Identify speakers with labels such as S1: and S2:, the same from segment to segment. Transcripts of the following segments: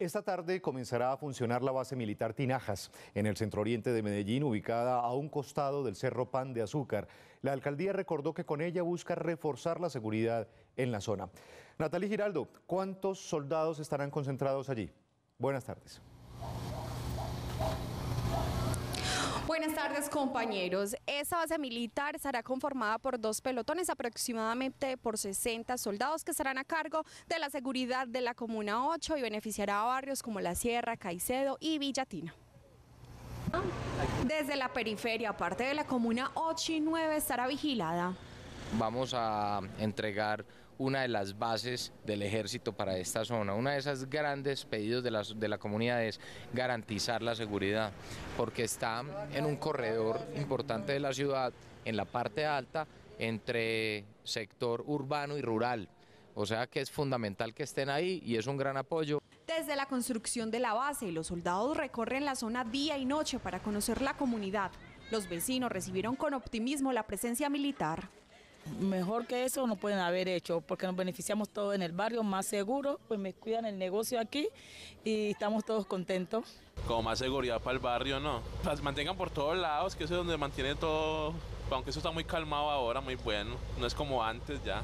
S1: Esta tarde comenzará a funcionar la base militar Tinajas, en el centro oriente de Medellín, ubicada a un costado del Cerro Pan de Azúcar. La alcaldía recordó que con ella busca reforzar la seguridad en la zona. Natalie Giraldo, ¿cuántos soldados estarán concentrados allí? Buenas tardes.
S2: buenas tardes compañeros. Esta base militar estará conformada por dos pelotones aproximadamente por 60 soldados que estarán a cargo de la seguridad de la Comuna 8 y beneficiará a barrios como La Sierra, Caicedo y Villatina. Desde la periferia, parte de la Comuna 8 y 9 estará vigilada.
S3: Vamos a entregar una de las bases del ejército para esta zona. Una de esas grandes pedidos de la, de la comunidad es garantizar la seguridad, porque está en un corredor importante de la ciudad, en la parte alta, entre sector urbano y rural. O sea que es fundamental que estén ahí y es un gran apoyo.
S2: Desde la construcción de la base, los soldados recorren la zona día y noche para conocer la comunidad. Los vecinos recibieron con optimismo la presencia militar.
S4: Mejor que eso no pueden haber hecho, porque nos beneficiamos todos en el barrio, más seguro, pues me cuidan el negocio aquí y estamos todos contentos.
S1: Como más seguridad para el barrio, ¿no? Las mantengan por todos lados, que eso es donde mantiene todo, aunque eso está muy calmado ahora, muy bueno, no es como antes ya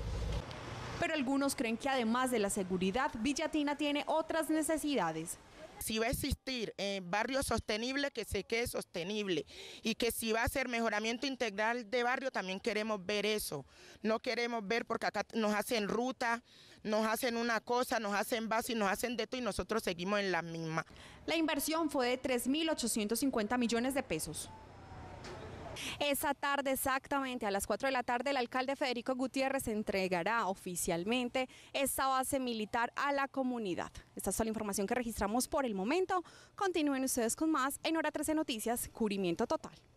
S2: pero algunos creen que además de la seguridad, Villatina tiene otras necesidades si va a existir eh,
S4: barrio sostenible, que se quede sostenible y que si va a ser mejoramiento integral de barrio, también queremos ver eso. No queremos ver porque acá nos hacen ruta, nos hacen una cosa, nos hacen base y nos hacen de todo y nosotros seguimos en la misma. La inversión fue de
S2: 3.850 millones de pesos. Esa tarde, exactamente a las 4 de la tarde, el alcalde Federico Gutiérrez entregará oficialmente esta base militar a la comunidad. Esta es toda la información que registramos por el momento. Continúen ustedes con más en Hora 13 Noticias, cubrimiento total.